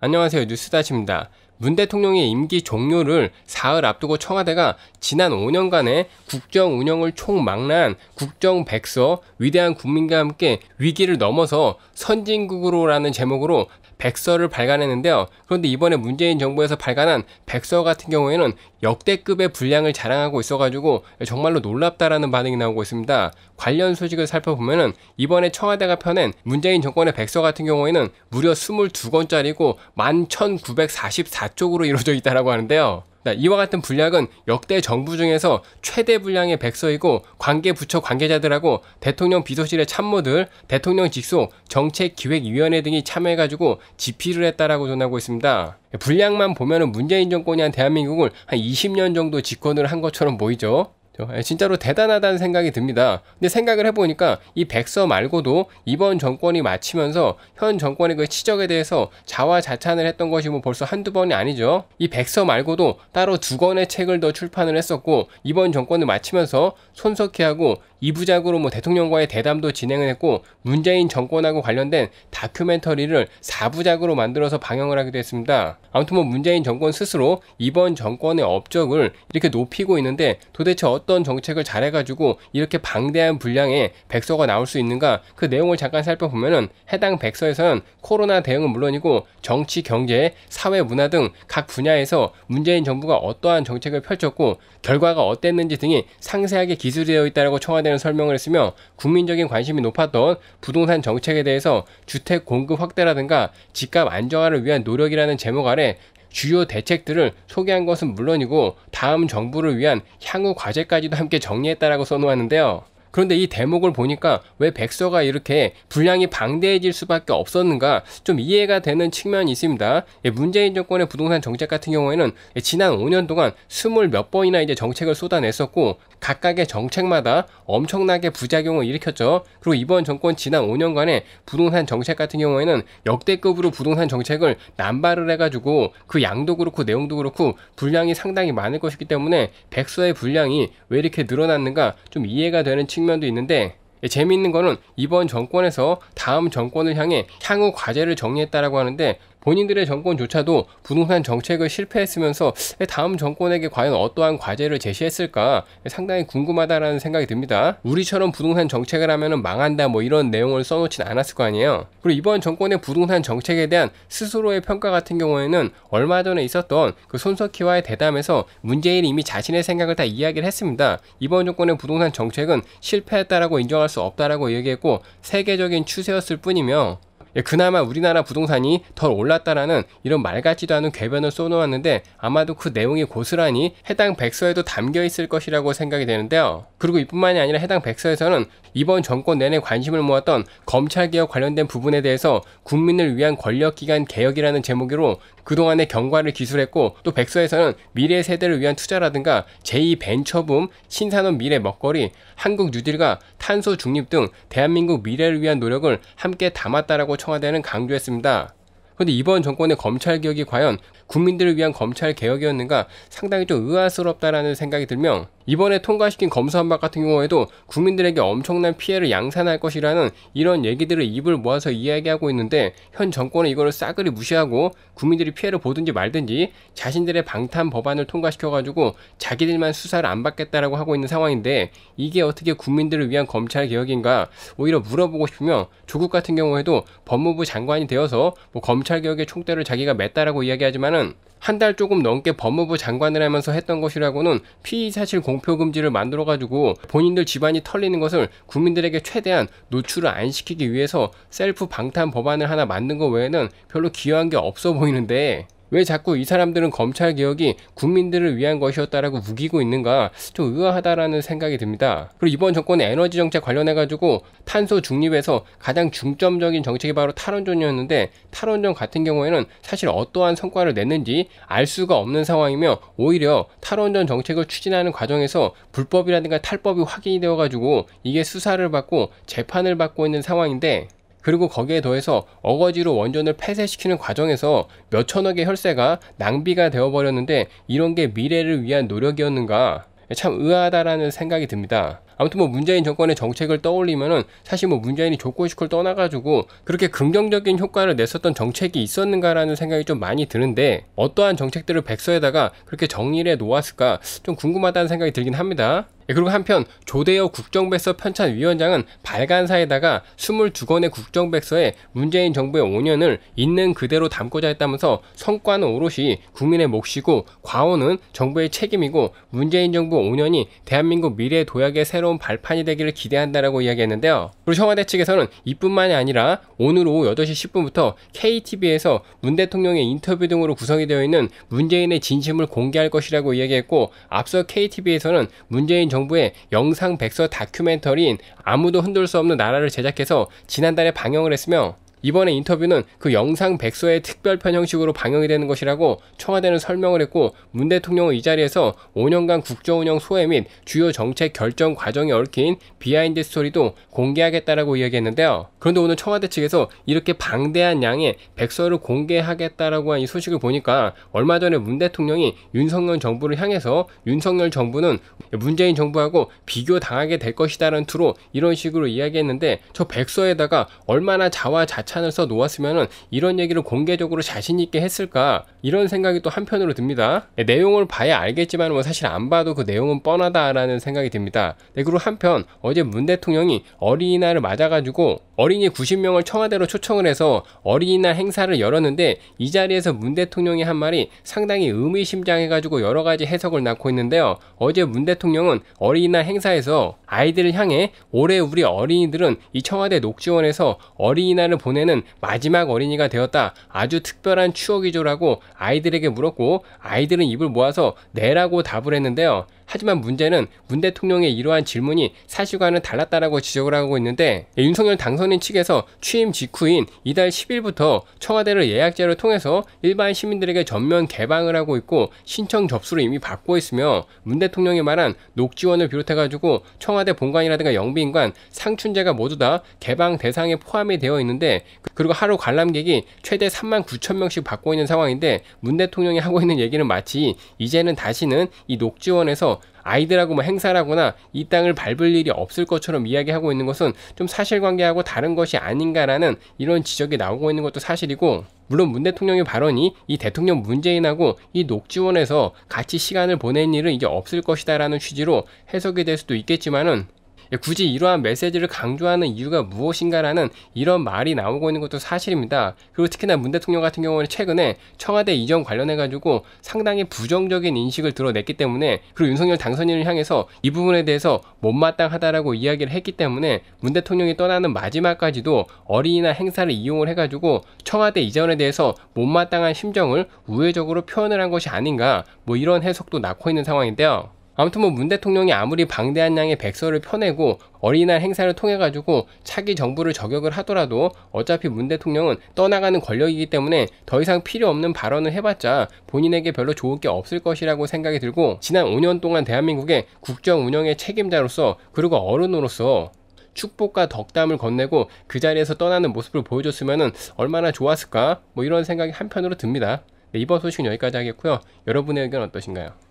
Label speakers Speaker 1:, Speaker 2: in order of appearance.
Speaker 1: 안녕하세요. 뉴스다시입니다. 문 대통령의 임기 종료를 사흘 앞두고 청와대가 지난 5년간의 국정 운영을 총망라한 국정 백서 위대한 국민과 함께 위기를 넘어서 선진국으로라는 제목으로 백서를 발간했는데요. 그런데 이번에 문재인 정부에서 발간한 백서 같은 경우에는 역대급의 분량을 자랑하고 있어가지고 정말로 놀랍다라는 반응이 나오고 있습니다. 관련 소식을 살펴보면은 이번에 청와대가 펴낸 문재인 정권의 백서 같은 경우에는 무려 22권짜리고 11,944쪽으로 이루어져 있다라고 하는데요. 네, 이와 같은 분량은 역대 정부 중에서 최대 분량의 백서이고 관계 부처 관계자들하고 대통령 비서실의 참모들, 대통령 직속, 정책기획위원회 등이 참여해가지고 집필을 했다라고 전하고 있습니다. 분량만 보면 문재인 정권이 한 대한민국을 한 20년 정도 집권을 한 것처럼 보이죠. 예, 진짜로 대단하다는 생각이 듭니다. 근데 생각을 해보니까 이 백서 말고도 이번 정권이 마치면서 현 정권의 그 치적에 대해서 자화자찬을 했던 것이 뭐 벌써 한두 번이 아니죠. 이 백서 말고도 따로 두 권의 책을 더 출판을 했었고 이번 정권을 마치면서 손석희하고 이부작으로 뭐 대통령과의 대담도 진행을 했고 문재인 정권하고 관련된 다큐멘터리를 4부작으로 만들어서 방영을 하기도 했습니다. 아무튼 뭐 문재인 정권 스스로 이번 정권의 업적을 이렇게 높이고 있는데 도대체 어떤 어떤 정책을 잘해가지고 이렇게 방대한 분량의 백서가 나올 수 있는가 그 내용을 잠깐 살펴보면은 해당 백서에서는 코로나 대응은 물론이고 정치, 경제, 사회, 문화 등 각 분야에서 문재인 정부가 어떠한 정책을 펼쳤고 결과가 어땠는지 등이 상세하게 기술되어 있다고 라 청와대는 설명을 했으며 국민적인 관심이 높았던 부동산 정책에 대해서 주택 공급 확대라든가 집값 안정화를 위한 노력이라는 제목 아래 주요 대책들을 소개한 것은 물론이고 다음 정부를 위한 향후 과제까지도 함께 정리했다라고 써놓았는데요. 그런데 이 대목을 보니까 왜 백서가 이렇게 분량이 방대해질 수밖에 없었는가 좀 이해가 되는 측면이 있습니다. 예, 문재인 정권의 부동산 정책 같은 경우에는 예, 지난 5년 동안 스물 몇 번이나 이제 정책을 쏟아냈었고 각각의 정책마다 엄청나게 부작용을 일으켰죠. 그리고 이번 정권 지난 5년간의 부동산 정책 같은 경우에는 역대급으로 부동산 정책을 남발을 해가지고 그 양도 그렇고 내용도 그렇고 분량이 상당히 많을 것이기 때문에 백서의 분량이 왜 이렇게 늘어났는가 좀 이해가 되는 측면 측면도 있는데 예, 재미있는 거는 이번 정권에서 다음 정권을 향해 향후 과제를 정리했다라고 하는데 본인들의 정권조차도 부동산 정책을 실패했으면서 다음 정권에게 과연 어떠한 과제를 제시했을까 상당히 궁금하다라는 생각이 듭니다. 우리처럼 부동산 정책을 하면 망한다 뭐 이런 내용을 써놓진 않았을 거 아니에요. 그리고 이번 정권의 부동산 정책에 대한 스스로의 평가 같은 경우에는 얼마 전에 있었던 그 손석희와의 대담에서 문재인이 이미 자신의 생각을 다 이야기를 했습니다. 이번 정권의 부동산 정책은 실패했다라고 인정할 수 없다라고 얘기했고 세계적인 추세였을 뿐이며 예, 그나마 우리나라 부동산이 덜 올랐다라는 이런 말 같지도 않은 궤변을 쏘놓았는데 아마도 그 내용이 고스란히 해당 백서에도 담겨 있을 것이라고 생각이 되는데요. 그리고 이뿐만이 아니라 해당 백서에서는 이번 정권 내내 관심을 모았던 검찰개혁 관련된 부분에 대해서 국민을 위한 권력기관 개혁이라는 제목으로 그동안의 경과를 기술했고 또 백서에서는 미래 세대를 위한 투자라든가 제2벤처붐, 신산업 미래 먹거리, 한국 뉴딜과 탄소 중립 등 대한민국 미래를 위한 노력을 함께 담았다라고 청와대는 강조했습니다. 그런데 이번 정권의 검찰 개혁이 과연 국민들을 위한 검찰 개혁이었는가 상당히 좀 의아스럽다라는 생각이 들며 이번에 통과시킨 검수한박 같은 경우에도 국민들에게 엄청난 피해를 양산할 것이라는 이런 얘기들을 입을 모아서 이야기하고 있는데 현 정권은 이거를 싸그리 무시하고 국민들이 피해를 보든지 말든지 자신들의 방탄 법안을 통과시켜가지고 자기들만 수사를 안 받겠다라고 하고 있는 상황인데 이게 어떻게 국민들을 위한 검찰 개혁인가 오히려 물어보고 싶으며 조국 같은 경우에도 법무부 장관이 되어서 뭐 검찰 검찰개혁의 총대를 자기가 맸다라고 이야기하지만은 한 달 조금 넘게 법무부 장관을 하면서 했던 것이라고는 피의사실 공표금지를 만들어가지고 본인들 집안이 털리는 것을 국민들에게 최대한 노출을 안 시키기 위해서 셀프 방탄 법안을 하나 만든 것 외에는 별로 기여한 게 없어 보이는데 왜 자꾸 이 사람들은 검찰 개혁이 국민들을 위한 것이었다라고 우기고 있는가 좀 의아하다라는 생각이 듭니다. 그리고 이번 정권의 에너지 정책 관련해가지고 탄소 중립에서 가장 중점적인 정책이 바로 탈원전이었는데 탈원전 같은 경우에는 사실 어떠한 성과를 냈는지 알 수가 없는 상황이며 오히려 탈원전 정책을 추진하는 과정에서 불법이라든가 탈법이 확인이 되어가지고 이게 수사를 받고 재판을 받고 있는 상황인데 그리고 거기에 더해서 어거지로 원전을 폐쇄시키는 과정에서 몇천억의 혈세가 낭비가 되어버렸는데 이런 게 미래를 위한 노력이었는가 참 의아하다라는 생각이 듭니다. 아무튼 뭐 문재인 정권의 정책을 떠올리면은 사실 뭐 문재인이 조건식을 떠나가지고 그렇게 긍정적인 효과를 냈었던 정책이 있었는가라는 생각이 좀 많이 드는데 어떠한 정책들을 백서에다가 그렇게 정리를 해 놓았을까 좀 궁금하다는 생각이 들긴 합니다. 예, 그리고 한편 조대호 국정백서 편찬위원장은 발간사에다가 2 2건의 국정백서에 문재인 정부의 5년을 있는 그대로 담고자 했다면서 성과는 오롯이 국민의 몫이고 과오는 정부의 책임이고 문재인 정부 5년이 대한민국 미래 도약의 새로운 발판이 되기를 기대한다라고 이야기했는데요. 그리고 청와대 측에서는 이뿐만이 아니라 오늘 오후 8시 10분부터 KTV에서 문 대통령의 인터뷰 등으로 구성이 되어 있는 문재인의 진심을 공개할 것이라고 이야기했고 앞서 KTV에서는 문재인 정부 정부의 영상 백서 다큐멘터리인 아무도 흔들 수 없는 나라를 제작해서 지난달에 방영을 했으며 이번에 인터뷰는 그 영상 백서의 특별편 형식으로 방영이 되는 것이라고 청와대는 설명을 했고 문 대통령은 이 자리에서 5년간 국정운영 소회 및 주요 정책 결정 과정에 얽힌 비하인드 스토리도 공개하겠다라고 이야기했는데요. 그런데 오늘 청와대 측에서 이렇게 방대한 양의 백서를 공개하겠다라고 한 이 소식을 보니까 얼마 전에 문 대통령이 윤석열 정부를 향해서 윤석열 정부는 문재인 정부하고 비교당하게 될 것이다라는 투로 이런 식으로 이야기했는데 저 백서에다가 얼마나 자화자찬 가찬을 써놓았으면 이런 얘기를 공개적으로 자신 있게 했을까 이런 생각이 또 한편으로 듭니다. 네, 내용을 봐야 알겠지만 뭐 사실 안 봐도 그 내용은 뻔하다라는 생각이 듭니다. 네, 그리고 한편 어제 문 대통령이 어린이날을 맞아가지고 어린이 90명을 청와대로 초청을 해서 어린이날 행사를 열었는데 이 자리에서 문 대통령이 한 말이 상당히 의미심장해가지고 여러 가지 해석을 낳고 있는데요. 어제 문 대통령은 어린이날 행사에서 아이들을 향해 올해 우리 어린이들은 이 청와대 녹지원에서 어린이날을 보내 이번는 마지막 어린이가 되었다. 아주 특별한 추억이죠라고 아이들에게 물었고 아이들은 입을 모아서 네라고 답을 했는데요. 하지만 문제는 문 대통령의 이러한 질문이 사실과는 달랐다라고 지적을 하고 있는데 예, 윤석열 당선인 측에서 취임 직후인 이달 10일부터 청와대를 예약제를 통해서 일반 시민들에게 전면 개방을 하고 있고 신청 접수를 이미 받고 있으며 문 대통령이 말한 녹지원을 비롯해가지고 청와대 본관이라든가 영빈관, 상춘제가 모두 다 개방 대상에 포함이 되어 있는데 그리고 하루 관람객이 최대 3만 9천 명씩 받고 있는 상황인데 문 대통령이 하고 있는 얘기는 마치 이제는 다시는 이 녹지원에서 아이들하고 뭐 행사라거나 이 땅을 밟을 일이 없을 것처럼 이야기하고 있는 것은 좀 사실관계하고 다른 것이 아닌가라는 이런 지적이 나오고 있는 것도 사실이고 물론 문 대통령의 발언이 이 대통령 문재인하고 이 녹지원에서 같이 시간을 보낸 일은 이제 없을 것이다라는 취지로 해석이 될 수도 있겠지만은 예, 굳이 이러한 메시지를 강조하는 이유가 무엇인가라는 이런 말이 나오고 있는 것도 사실입니다. 그리고 특히나 문 대통령 같은 경우는 최근에 청와대 이전 관련해가지고 상당히 부정적인 인식을 드러냈기 때문에 그리고 윤석열 당선인을 향해서 이 부분에 대해서 못마땅하다라고 이야기를 했기 때문에 문 대통령이 떠나는 마지막까지도 어린이나 행사를 이용을 해가지고 청와대 이전에 대해서 못마땅한 심정을 우회적으로 표현을 한 것이 아닌가 뭐 이런 해석도 낳고 있는 상황인데요. 아무튼 뭐 문 대통령이 아무리 방대한 양의 백서를 펴내고 어린이날 행사를 통해 가지고 차기 정부를 저격을 하더라도 어차피 문 대통령은 떠나가는 권력이기 때문에 더 이상 필요 없는 발언을 해봤자 본인에게 별로 좋을 게 없을 것이라고 생각이 들고 지난 5년 동안 대한민국의 국정 운영의 책임자로서 그리고 어른으로서 축복과 덕담을 건네고 그 자리에서 떠나는 모습을 보여줬으면 얼마나 좋았을까 뭐 이런 생각이 한편으로 듭니다. 네, 이번 소식은 여기까지 하겠고요. 여러분의 의견 어떠신가요?